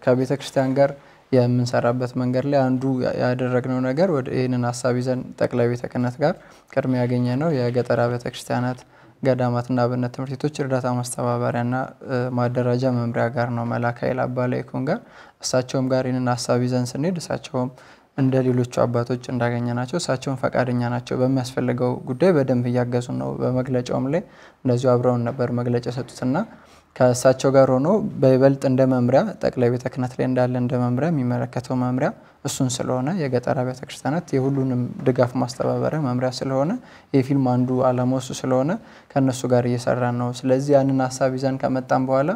ከቤተ ክርስቲያን ጋር የምንሰራበት መንገድ ላይ አንዱ ያደረግነው ነገር ወደ ይህንን ሀሳብ ይዘን ጠቅላይ ቤተ ክህነት ጋር ቅድሚያ ያገኘ ነው የገጠራ ቤተ ክርስቲያናት ገዳማትና አብነት ትምህርት ቤቶች እርዳታ ማስተባበሪያና ማደራጃ መምሪያ ጋር ነው መላካይል አባላይኩን ጋር እሳቸውም ጋር ይህንን ሀሳብ ይዘን ስንሄድ እሳቸውም እንደ ሌሎቹ አባቶች እንዳገኘ ናቸው። እሳቸውን ፈቃደኛ ናቸው። በሚያስፈልገው ጉዳይ በደንብ እያገዙ ነው። በመግለጫውም ላይ እንደዚሁ አብረውን ነበር መግለጫ የሰጡትና ከእሳቸው ጋር ሆኖ በይበልጥ እንደ መምሪያ ጠቅላይ ቤተ ክህነት ላይ እንዳለ እንደ መምሪያ የሚመለከተው መምሪያ እሱን ስለሆነ የገጠር አብያተ ክርስቲያናት የሁሉንም ድጋፍ ማስተባበሪያ መምሪያ ስለሆነ የፊልም አንዱ አላማው እሱ ስለሆነ ከእነሱ ጋር እየሰራን ነው። ስለዚህ ያንን ሀሳብ ይዘን ከመጣን በኋላ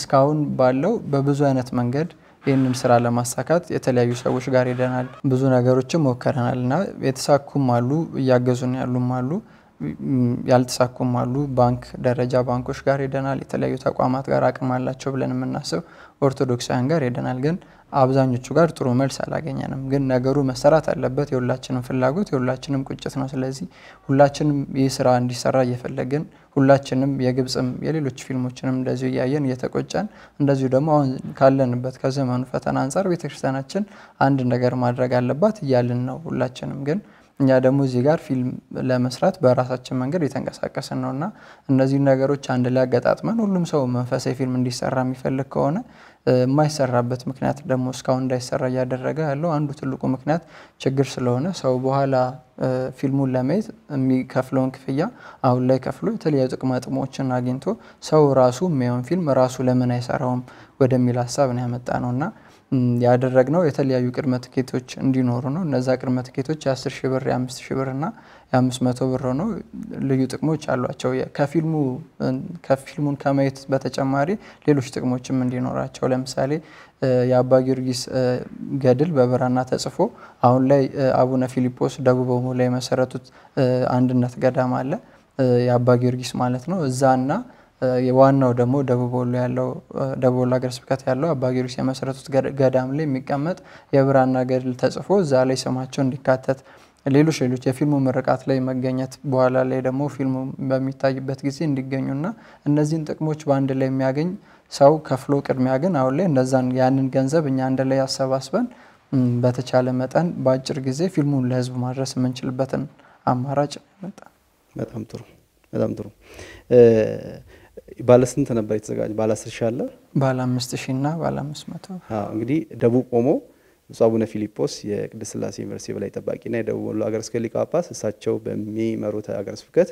እስካሁን ባለው በብዙ አይነት መንገድ ይህንን ስራ ለማሳካት የተለያዩ ሰዎች ጋር ሄደናል። ብዙ ነገሮችን ሞከረናል እና የተሳኩም አሉ፣ እያገዙን ያሉም አሉ። ያልተሳኩም አሉ። ባንክ ደረጃ ባንኮች ጋር ሄደናል። የተለያዩ ተቋማት ጋር አቅም አላቸው ብለን የምናስብ ኦርቶዶክሳውያን ጋር ሄደናል። ግን አብዛኞቹ ጋር ጥሩ መልስ አላገኘንም። ግን ነገሩ መሰራት አለበት። የሁላችንም ፍላጎት የሁላችንም ቁጭት ነው። ስለዚህ ሁላችንም ይህ ስራ እንዲሰራ እየፈለግን ሁላችንም የግብፅም የሌሎች ፊልሞችንም እንደዚሁ እያየን እየተቆጨን እንደዚሁ ደግሞ አሁን ካለንበት ከዘመኑ ፈተና አንጻር ቤተክርስቲያናችን አንድ ነገር ማድረግ አለባት እያልን ነው ሁላችንም ግን እኛ ደግሞ እዚህ ጋር ፊልም ለመስራት በራሳችን መንገድ የተንቀሳቀስን ነው እና እነዚህን ነገሮች አንድ ላይ አገጣጥመን ሁሉም ሰው መንፈሳዊ ፊልም እንዲሰራ የሚፈልግ ከሆነ የማይሰራበት ምክንያት ደግሞ እስካሁን እንዳይሰራ እያደረገ ያለው አንዱ ትልቁ ምክንያት ችግር ስለሆነ ሰው በኋላ ፊልሙን ለማየት የሚከፍለውን ክፍያ አሁን ላይ ከፍሎ የተለያዩ ጥቅማ ጥቅሞችን አግኝቶ ሰው ራሱ የሚያውን ፊልም ራሱ ለምን አይሰራውም ወደሚል ሀሳብ ነው ያመጣ ነው እና ያደረግነው የተለያዩ ቅድመ ትኬቶች እንዲኖሩ ነው። እነዛ ቅድመ ትኬቶች የ10 ሺ ብር፣ የ5 ሺ ብር እና የ500 ብር ሆነው ልዩ ጥቅሞች አሏቸው። ከፊልሙን ከማየት በተጨማሪ ሌሎች ጥቅሞችም እንዲኖራቸው ለምሳሌ የአባ ጊዮርጊስ ገድል በብራና ተጽፎ አሁን ላይ አቡነ ፊልጶስ ደቡብ ኦሞ ላይ የመሰረቱት አንድነት ገዳም አለ የአባ ጊዮርጊስ ማለት ነው። እዛና ዋናው ደግሞ ደቡብ ወሎ ያለው ደቡብ ወሎ ሀገረ ስብከት ያለው አባጊዮርጊስ የመሰረቱት ገዳም ላይ የሚቀመጥ የብራና ገድል ተጽፎ እዛ ላይ ስማቸው እንዲካተት ሌሎች ሌሎች የፊልሙ ምርቃት ላይ መገኘት በኋላ ላይ ደግሞ ፊልሙ በሚታይበት ጊዜ እንዲገኙና እነዚህን ጥቅሞች በአንድ ላይ የሚያገኝ ሰው ከፍሎ ቅድሚያ ግን አሁን ላይ እነዛን ያንን ገንዘብ እኛ አንድ ላይ አሰባስበን በተቻለ መጠን በአጭር ጊዜ ፊልሙን ለህዝብ ማድረስ የምንችልበትን አማራጭ መጣ። በጣም ጥሩ በጣም ጥሩ። ባለስንት ነበር የተዘጋጀ? ባለ አስር ሺህ አለ፣ ባለ አምስት ሺህ እና ባለ አምስት መቶ እንግዲህ ደቡብ ቆሞ ብፁዕ አቡነ ፊሊጶስ የቅድስት ስላሴ ዩኒቨርሲቲ በላይ ጠባቂና የደቡብ ወሎ ሀገረ ስብከት ሊቀ ጳጳስ እሳቸው በሚመሩት ሀገረ ስብከት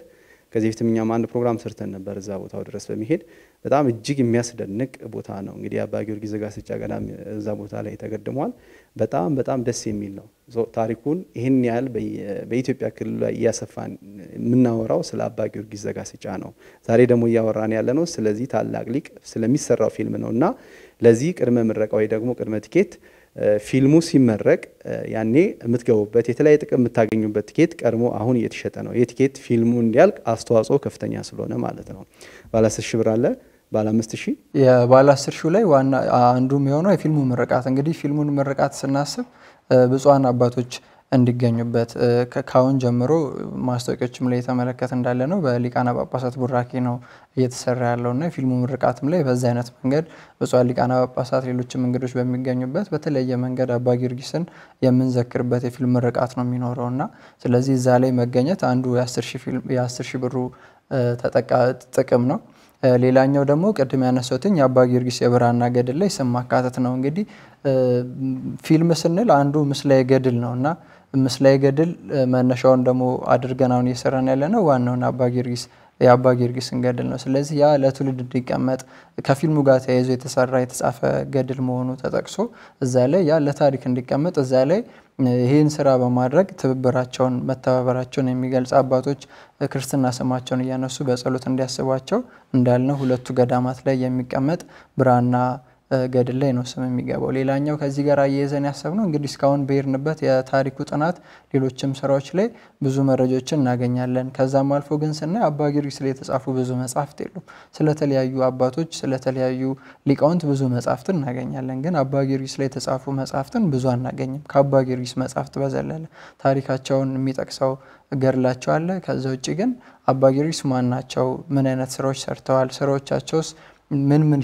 ከዚህ በፊት እኛም አንድ ፕሮግራም ሰርተን ነበር። እዛ ቦታው ድረስ በመሄድ በጣም እጅግ የሚያስደንቅ ቦታ ነው። እንግዲህ አባ ጊዮርጊስ ዘጋስጫ ገዳም እዛ ቦታ ላይ ተገድሟል። በጣም በጣም ደስ የሚል ነው። ታሪኩን ይህን ያህል በኢትዮጵያ ክልል ላይ እያሰፋን የምናወራው ስለ አባ ጊዮርጊስ ዘጋስጫ ነው። ዛሬ ደግሞ እያወራን ያለ ነው ስለዚህ ታላቅ ሊቅ ስለሚሰራው ፊልም ነው እና ለዚህ ቅድመ ምረቃ ወይ ደግሞ ቅድመ ትኬት ፊልሙ ሲመረቅ ያኔ የምትገቡበት የተለያየ ጥቅም የምታገኙበት ቲኬት ቀድሞ አሁን እየተሸጠ ነው። የቲኬት ፊልሙ እንዲያልቅ አስተዋጽኦ ከፍተኛ ስለሆነ ማለት ነው። ባለ አስር ሺህ ብር አለ ባለ አምስት የባለ አስር ሺው ላይ ዋና አንዱ የሆነው የፊልሙ ምርቃት እንግዲህ ፊልሙን ምርቃት ስናስብ ብፁዓን አባቶች እንዲገኙበት ከአሁን ጀምሮ ማስታወቂያዎችም ላይ የተመለከት እንዳለ ነው። በሊቃና ጳጳሳት ቡራኬ ነው እየተሰራ ያለው እና የፊልሙ ምርቃትም ላይ በዛ አይነት መንገድ ብፁዓን ሊቃና ጳጳሳት፣ ሌሎችም እንግዶች በሚገኙበት በተለየ መንገድ አባ ጊዮርጊስን የምንዘክርበት የፊልም ምርቃት ነው የሚኖረው እና ስለዚህ እዛ ላይ መገኘት አንዱ የአስር ሺህ ብሩ ጥቅም ነው። ሌላኛው ደግሞ ቅድም ያነሳሁትኝ የአባ ጊዮርጊስ የብራና ገድል ላይ ስም ማካተት ነው። እንግዲህ ፊልም ስንል አንዱ ምስላዊ ገድል ነው እና ምስላዊ ገድል መነሻውን ደግሞ አድርገን አሁን እየሰራን ያለ ነው ዋናውን አባ ጊዮርጊስ የአባ ጊዮርጊስን ገድል ነው። ስለዚህ ያ ለትውልድ እንዲቀመጥ ከፊልሙ ጋር ተያይዞ የተሰራ የተጻፈ ገድል መሆኑ ተጠቅሶ እዛ ላይ ያ ለታሪክ እንዲቀመጥ እዛ ላይ ይህን ስራ በማድረግ ትብብራቸውን መተባበራቸውን የሚገልጽ አባቶች ክርስትና ስማቸውን እያነሱ በጸሎት እንዲያስቧቸው እንዳልነው ሁለቱ ገዳማት ላይ የሚቀመጥ ብራና ገድል ላይ ነው ስም የሚገባው። ሌላኛው ከዚህ ጋር አያይዘን ያሰብነው እንግዲህ እስካሁን በሄድንበት የታሪኩ ጥናት ሌሎችም ስራዎች ላይ ብዙ መረጃዎችን እናገኛለን። ከዛም አልፎ ግን ስናይ አባ ጊዮርጊስ ላይ የተጻፉ ብዙ መጽሐፍት የሉም። ስለተለያዩ አባቶች፣ ስለተለያዩ ሊቃውንት ብዙ መጽሐፍትን እናገኛለን። ግን አባ ጊዮርጊስ ላይ የተጻፉ መጽሐፍትን ብዙ አናገኝም። ከአባ ጊዮርጊስ መጽሐፍት በዘለለ ታሪካቸውን የሚጠቅሰው ገድላቸው አለ። ከዛ ውጭ ግን አባ ጊዮርጊስ ማን ናቸው? ምን አይነት ስራዎች ሰርተዋል? ስራዎቻቸውስ ምን ምን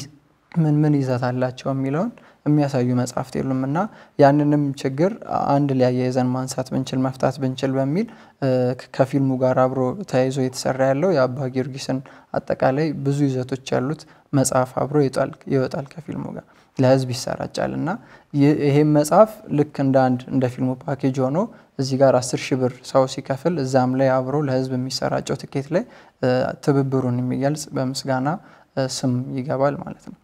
ምን ምን ይዘት አላቸው የሚለውን የሚያሳዩ መጽሐፍት የሉም እና ያንንም ችግር አንድ ላይ ማንሳት ብንችል መፍታት ብንችል በሚል ከፊልሙ ጋር አብሮ ተያይዞ የተሰራ ያለው የአባ ጊዮርጊስን አጠቃላይ ብዙ ይዘቶች ያሉት መጽሐፍ አብሮ ይወጣል ከፊልሙ ጋር ለህዝብ ይሰራጫል እና ይሄም መጽሐፍ ልክ እንደ አንድ እንደ ፊልሙ ፓኬጅ ሆኖ እዚህ ጋር አስር ሺህ ብር ሰው ሲከፍል እዛም ላይ አብሮ ለህዝብ የሚሰራጨው ትኬት ላይ ትብብሩን የሚገልጽ በምስጋና ስም ይገባል ማለት ነው።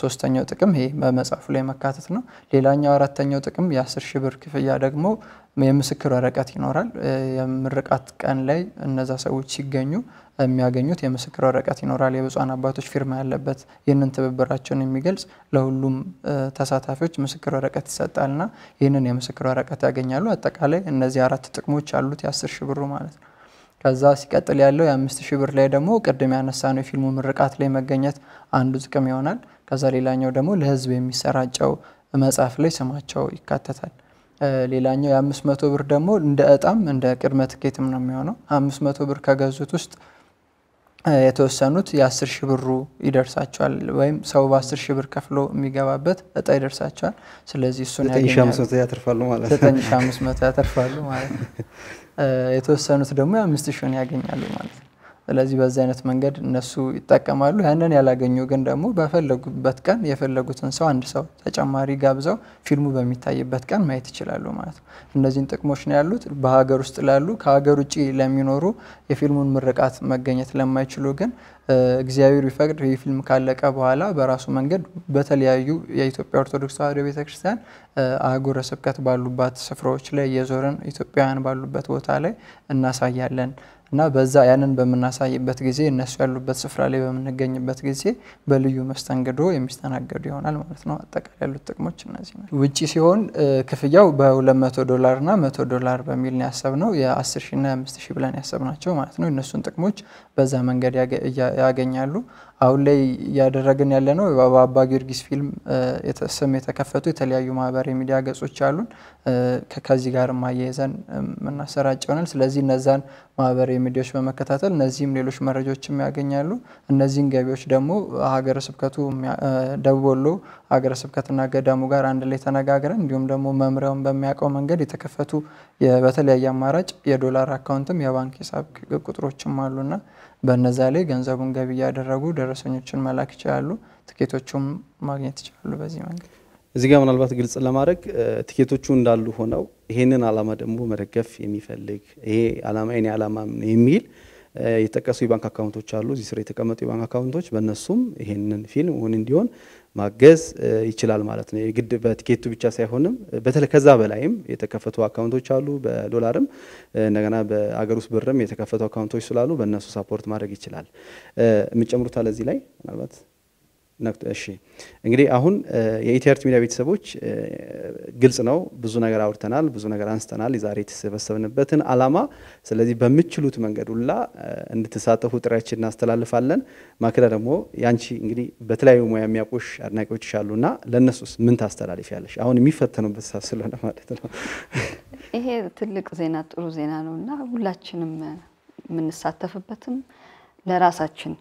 ሶስተኛው ጥቅም ይሄ በመጽሐፉ ላይ መካተት ነው። ሌላኛው አራተኛው ጥቅም የአስር ሺህ ብር ክፍያ ደግሞ የምስክር ወረቀት ይኖራል። የምርቃት ቀን ላይ እነዛ ሰዎች ሲገኙ የሚያገኙት የምስክር ወረቀት ይኖራል፣ የብፁዓን አባቶች ፊርማ ያለበት ይህንን ትብብራቸውን የሚገልጽ ለሁሉም ተሳታፊዎች ምስክር ወረቀት ይሰጣልና ይህንን የምስክር ወረቀት ያገኛሉ። አጠቃላይ እነዚህ አራት ጥቅሞች አሉት የአስር ሺህ ብሩ ማለት ነው። ከዛ ሲቀጥል ያለው የአምስት ሺህ ብር ላይ ደግሞ ቅድም ያነሳ ነው የፊልሙ ምርቃት ላይ መገኘት አንዱ ጥቅም ይሆናል። ከዛ ሌላኛው ደግሞ ለህዝብ የሚሰራጨው መጽሐፍ ላይ ስማቸው ይካተታል። ሌላኛው የአምስት መቶ ብር ደግሞ እንደ እጣም እንደ ቅድመ ትኬትም ነው የሚሆነው። አምስት መቶ ብር ከገዙት ውስጥ የተወሰኑት የአስር ሺህ ብሩ ይደርሳቸዋል። ወይም ሰው በአስር ሺህ ብር ከፍሎ የሚገባበት እጣ ይደርሳቸዋል። ስለዚህ እሱን ያገኛል። ዘጠኝ ሺህ ያተርፋሉ ማለት ነው። የተወሰኑት ደግሞ የአምስት ሺውን ያገኛሉ ማለት ነው። ስለዚህ በዚህ አይነት መንገድ እነሱ ይጠቀማሉ። ያንን ያላገኙ ግን ደግሞ በፈለጉበት ቀን የፈለጉትን ሰው አንድ ሰው ተጨማሪ ጋብዘው ፊልሙ በሚታይበት ቀን ማየት ይችላሉ ማለት ነው። እነዚህን ጥቅሞች ነው ያሉት። በሀገር ውስጥ ላሉ ከሀገር ውጭ ለሚኖሩ የፊልሙን ምርቃት መገኘት ለማይችሉ ግን እግዚአብሔር ቢፈቅድ ይህ ፊልም ካለቀ በኋላ በራሱ መንገድ በተለያዩ የኢትዮጵያ ኦርቶዶክስ ተዋሕዶ ቤተክርስቲያን አህጉረ ስብከት ባሉባት ስፍራዎች ላይ እየዞርን ኢትዮጵያውያን ባሉበት ቦታ ላይ እናሳያለን። እና በዛ ያንን በምናሳይበት ጊዜ እነሱ ያሉበት ስፍራ ላይ በምንገኝበት ጊዜ በልዩ መስተንግዶ የሚስተናገዱ ይሆናል ማለት ነው። አጠቃላይ ያሉት ጥቅሞች እነዚህ ናቸው። ውጪ ሲሆን ክፍያው በ200 ዶላር እና 100 ዶላር በሚል ነው ያሰብነው የ10 ሺ እና 5 ሺ ብለን ያሰብናቸው ማለት ነው። እነሱን ጥቅሞች በዛ መንገድ ያገኛሉ። አሁን ላይ እያደረግን ያለ ነው በአባ ጊዮርጊስ ፊልም ስም የተከፈቱ የተለያዩ ማህበራዊ ሚዲያ ገጾች አሉን። ከዚህ ጋር ማያይዘን የምናሰራጭ ይሆናል። ስለዚህ እነዛን ማህበራዊ ሚዲያዎች በመከታተል እነዚህም ሌሎች መረጃዎችም ያገኛሉ። እነዚህን ገቢዎች ደግሞ ሀገረ ስብከቱ ደቡብ ወሎ ሀገረ ስብከትና ገዳሙ ጋር አንድ ላይ ተነጋግረን እንዲሁም ደግሞ መምሪያውን በሚያውቀው መንገድ የተከፈቱ በተለያየ አማራጭ የዶላር አካውንትም የባንክ ሂሳብ ቁጥሮችም አሉና በነዛ ላይ ገንዘቡን ገቢ እያደረጉ ደረሰኞችን መላክ ይችላሉ። ትኬቶቹም ማግኘት ይችላሉ በዚህ መንገድ። እዚህ ጋር ምናልባት ግልጽ ለማድረግ ትኬቶቹ እንዳሉ ሆነው ይሄንን አላማ ደግሞ መደገፍ የሚፈልግ ይሄ አላማ የኔ አላማ የሚል የተጠቀሱ የባንክ አካውንቶች አሉ። እዚህ ስር የተቀመጡ የባንክ አካውንቶች በእነሱም ይሄንን ፊልም ሆን እንዲሆን ማገዝ ይችላል ማለት ነው። የግድ በቲኬቱ ብቻ ሳይሆንም በተለይ ከዛ በላይም የተከፈቱ አካውንቶች አሉ። በዶላርም እንደገና በአገር ውስጥ ብርም የተከፈቱ አካውንቶች ስላሉ በእነሱ ሳፖርት ማድረግ ይችላል። የምጨምሩት አለ እዚህ ላይ ምናልባት እሺ እንግዲህ አሁን የኢቲአርቲ ሚዲያ ቤተሰቦች ግልጽ ነው፣ ብዙ ነገር አውርተናል፣ ብዙ ነገር አንስተናል፣ የዛሬ የተሰበሰብንበትን አላማ። ስለዚህ በምችሉት መንገድ ሁላ እንድትሳተፉ ጥሪያችን እናስተላልፋለን። ማክዳ ደግሞ ያንቺ እንግዲህ በተለያዩ ሙያ የሚያውቁሽ አድናቂዎችሽ አሉና ለእነሱስ ምን ያለሽ አሁን የሚፈተኑበት ሳብ ስለሆነ ማለት ነው። ይሄ ትልቅ ዜና ጥሩ ዜና ነው እና ሁላችንም የምንሳተፍበትም ለራሳችን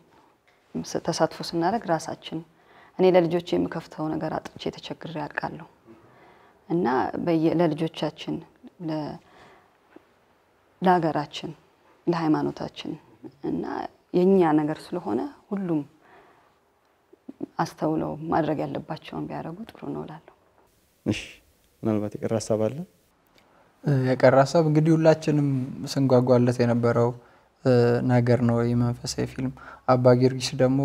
ተሳትፎ ስናደርግ ራሳችን እኔ ለልጆች የምከፍተው ነገር አጥቼ ተቸግሬ ያልቃለሁ እና ለልጆቻችን ለሀገራችን፣ ለሃይማኖታችን እና የእኛ ነገር ስለሆነ ሁሉም አስተውለው ማድረግ ያለባቸውን ቢያደርጉ ጥሩ ነው እላለሁ። እሺ፣ ምናልባት የቀረ ሀሳብ አለ? የቀረ ሀሳብ እንግዲህ ሁላችንም ስንጓጓለት የነበረው ነገር ነው የመንፈሳዊ ፊልም። አባ ጊዮርጊስ ደግሞ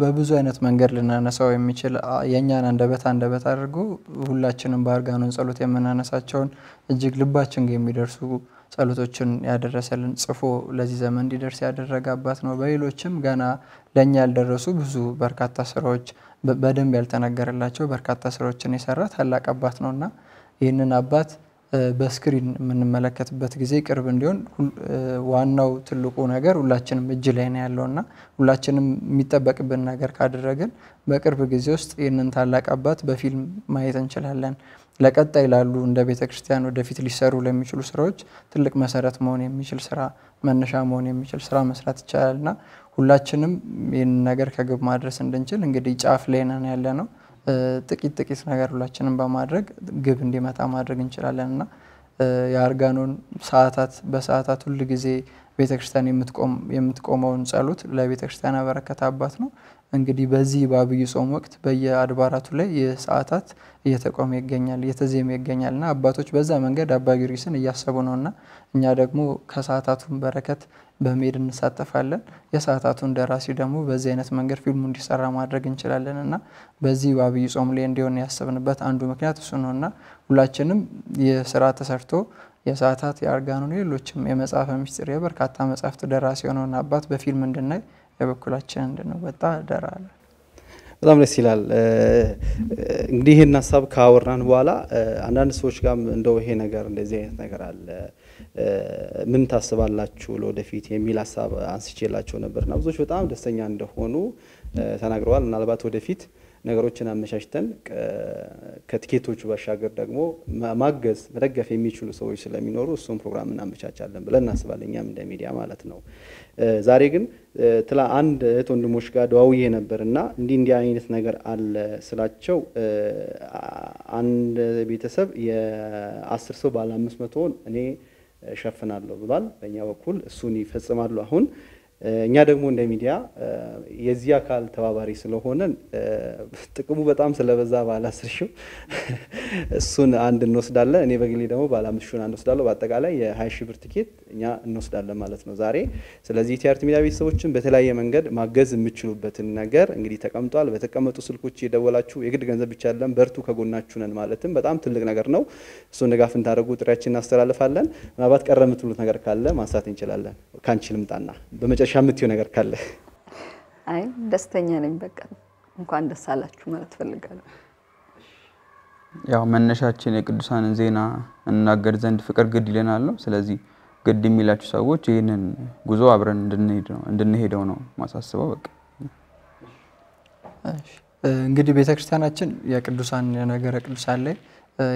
በብዙ አይነት መንገድ ልናነሳው የሚችል የእኛን አንደበት አንደበት አድርጎ ሁላችንም በአርጋኖን ጸሎት የምናነሳቸውን እጅግ ልባችን የሚደርሱ ጸሎቶችን ያደረሰልን ጽፎ ለዚህ ዘመን እንዲደርስ ያደረገ አባት ነው። በሌሎችም ገና ለእኛ ያልደረሱ ብዙ በርካታ ስራዎች በደንብ ያልተነገረላቸው በርካታ ስራዎችን የሰራ ታላቅ አባት ነው እና ይህንን አባት በስክሪን የምንመለከትበት ጊዜ ቅርብ እንዲሆን ዋናው ትልቁ ነገር ሁላችንም እጅ ላይ ነው ያለው እና ሁላችንም የሚጠበቅብን ነገር ካደረግን በቅርብ ጊዜ ውስጥ ይህንን ታላቅ አባት በፊልም ማየት እንችላለን። ለቀጣይ ላሉ እንደ ቤተ ክርስቲያን ወደፊት ሊሰሩ ለሚችሉ ስራዎች ትልቅ መሰረት መሆን የሚችል ስራ መነሻ መሆን የሚችል ስራ መስራት ይቻላል እና ሁላችንም ይህንን ነገር ከግብ ማድረስ እንድንችል እንግዲህ ጫፍ ላይ ነን ያለ ነው። ጥቂት ጥቂት ነገር ሁላችንም በማድረግ ግብ እንዲመጣ ማድረግ እንችላለን እና የአርጋኖን ሰዓታት በሰዓታት ሁል ጊዜ ቤተክርስቲያን የምትቆመውን ጸሎት ለቤተክርስቲያን ያበረከተ አባት ነው። እንግዲህ በዚህ በአብይ ጾም ወቅት በየአድባራቱ ላይ የሰዓታት እየተቆመ ይገኛል እየተዜመ ይገኛል እና አባቶች በዛ መንገድ አባ ጊዮርጊስን እያሰቡ ነው እና እኛ ደግሞ ከሰዓታቱን በረከት በመሄድ እንሳተፋለን። የሰዓታቱን ደራሲ ደግሞ በዚህ አይነት መንገድ ፊልሙ እንዲሰራ ማድረግ እንችላለን እና በዚህ በአብይ ጾም ላይ እንዲሆን ያሰብንበት አንዱ ምክንያት እሱ ነው እና ሁላችንም የስራ ተሰርቶ የሰዓታት የአርጋኑ ሌሎችም የመጽሐፈ ሚስጥር የበርካታ መጽሐፍት ደራሲ የሆነውን አባት በፊልም እንድናይ የበኩላችን እንድንወጣ ደራ በጣም ደስ ይላል። እንግዲህ ይህን ሀሳብ ካወራን በኋላ አንዳንድ ሰዎች ጋር እንደው ይሄ ነገር እንደዚህ አይነት ነገር አለ ምን ታስባላችሁ ለወደፊት የሚል ሀሳብ አንስቼላቸው ነበርና ብዙዎች በጣም ደስተኛ እንደሆኑ ተናግረዋል። ምናልባት ወደፊት ነገሮችን አመቻችተን ከትኬቶቹ ባሻገር ደግሞ ማገዝ መደገፍ የሚችሉ ሰዎች ስለሚኖሩ እሱን ፕሮግራም እናመቻቻለን ብለን እናስባለን፣ እኛም እንደ ሚዲያ ማለት ነው። ዛሬ ግን ትላ አንድ እህት ወንድሞች ጋር ደዋውዬ ነበር እና እንዲህ እንዲህ አይነት ነገር አለ ስላቸው አንድ ቤተሰብ የአስር ሰው ባለ አምስት መቶውን እኔ እሸፍናለሁ ብሏል። በእኛ በኩል እሱን ይፈጽማሉ አሁን እኛ ደግሞ እንደ ሚዲያ የዚህ አካል ተባባሪ ስለሆነን ጥቅሙ በጣም ስለበዛ ባለ አስር ሺው እሱን አንድ እንወስዳለን። እኔ በግሌ ደግሞ ባለአምስት አምስት ሺውን አንድ ወስዳለሁ። በአጠቃላይ የሀያ ሺህ ብር ትኬት እኛ እንወስዳለን ማለት ነው ዛሬ። ስለዚህ የቲአርቲ ሚዲያ ቤተሰቦችን በተለያየ መንገድ ማገዝ የምችሉበትን ነገር እንግዲህ ተቀምጧል። በተቀመጡ ስልኮች የደወላችሁ የግድ ገንዘብ ብቻ ያለን በርቱ፣ ከጎናችሁ ነን ማለትም በጣም ትልቅ ነገር ነው። እሱን ድጋፍ እንታደርጉ ጥሪያችን እናስተላልፋለን። ምናልባት ቀረ የምትሉት ነገር ካለ ማንሳት እንችላለን። ከአንቺ ልምጣና በመጨረሻ የምትይው ነገር ካለ። አይ ደስተኛ ነኝ። በቃ እንኳን ደስ አላችሁ ማለት ፈልጋለሁ። ያው መነሻችን የቅዱሳንን ዜና እናገድ ዘንድ ፍቅር ግድ ይለናል ነው። ስለዚህ ግድ የሚላችሁ ሰዎች ይህንን ጉዞ አብረን እንድንሄደው ነው ማሳስበው። በቃ እንግዲህ ቤተክርስቲያናችን የቅዱሳን የነገረ ቅዱሳን ላይ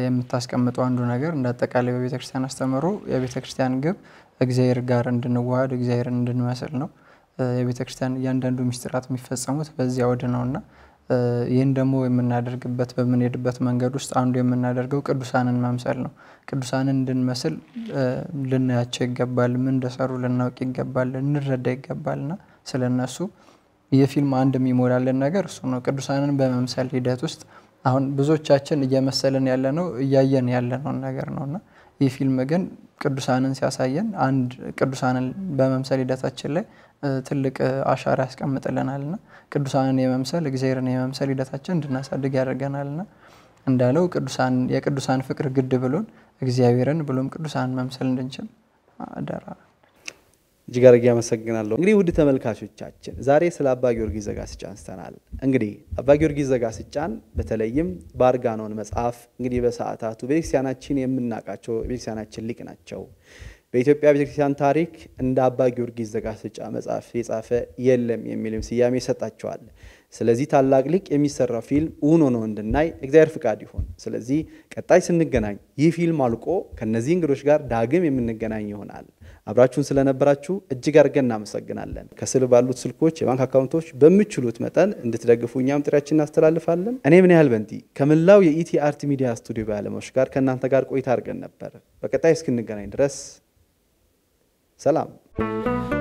የምታስቀምጠው አንዱ ነገር እንዳጠቃላይ አጠቃላይ በቤተክርስቲያን አስተምህሮ የቤተክርስቲያን ግብ ከእግዚአብሔር ጋር እንድንዋሃድ እግዚአብሔርን እንድንመስል ነው። የቤተ ክርስቲያን እያንዳንዱ ሚስጥራት የሚፈጸሙት በዚያ ወድ ነው እና ይህን ደግሞ የምናደርግበት በምንሄድበት መንገድ ውስጥ አንዱ የምናደርገው ቅዱሳንን መምሰል ነው። ቅዱሳንን እንድንመስል ልናያቸው ይገባል። ምን እንደሰሩ ልናውቅ ይገባል፣ ልንረዳ ይገባል እና ስለ እነሱ የፊልም አንድ የሚሞላልን ነገር እሱ ነው። ቅዱሳንን በመምሰል ሂደት ውስጥ አሁን ብዙዎቻችን እየመሰልን ያለነው እያየን ያለነውን ነገር ነው እና ይህ ፊልም ግን ቅዱሳንን ሲያሳየን አንድ ቅዱሳንን በመምሰል ሂደታችን ላይ ትልቅ አሻራ ያስቀምጥልናል እና ቅዱሳንን የመምሰል እግዚአብሔርን የመምሰል ሂደታችን እንድናሳድግ ያደርገናል እና እንዳለው የቅዱሳን ፍቅር ግድ ብሎን እግዚአብሔርን ብሎም ቅዱሳን መምሰል እንድንችል አደራ እጅግ አድርጌ አመሰግናለሁ። እንግዲህ ውድ ተመልካቾቻችን ዛሬ ስለ አባ ጊዮርጊስ ዘጋስጫ አንስተናል። እንግዲህ አባ ጊዮርጊስ ዘጋስጫን በተለይም በአርጋኖን መጽሐፍ እንግዲህ በሰዓታቱ ቤተክርስቲያናችን የምናውቃቸው ቤተክርስቲያናችን ሊቅ ናቸው። በኢትዮጵያ ቤተክርስቲያን ታሪክ እንደ አባ ጊዮርጊስ ዘጋስጫ መጽሐፍ የጻፈ የለም የሚልም ስያሜ ይሰጣቸዋል። ስለዚህ ታላቅ ሊቅ የሚሰራው ፊልም እውን ሆኖ እንድናይ እግዚአብሔር ፍቃድ ይሆን። ስለዚህ ቀጣይ ስንገናኝ ይህ ፊልም አልቆ ከነዚህ እንግዶች ጋር ዳግም የምንገናኝ ይሆናል። አብራችሁን ስለነበራችሁ እጅግ አድርገን እናመሰግናለን። ከስል ባሉት ስልኮች የባንክ አካውንቶች በሚችሉት መጠን እንድትደግፉ እኛም ጥሪያችን እናስተላልፋለን። እኔ ምን ያህል በንቲ ከመላው የኢቲ አርት ሚዲያ ስቱዲዮ ባለሙያዎች ጋር ከእናንተ ጋር ቆይታ አድርገን ነበር። በቀጣይ እስክንገናኝ ድረስ ሰላም።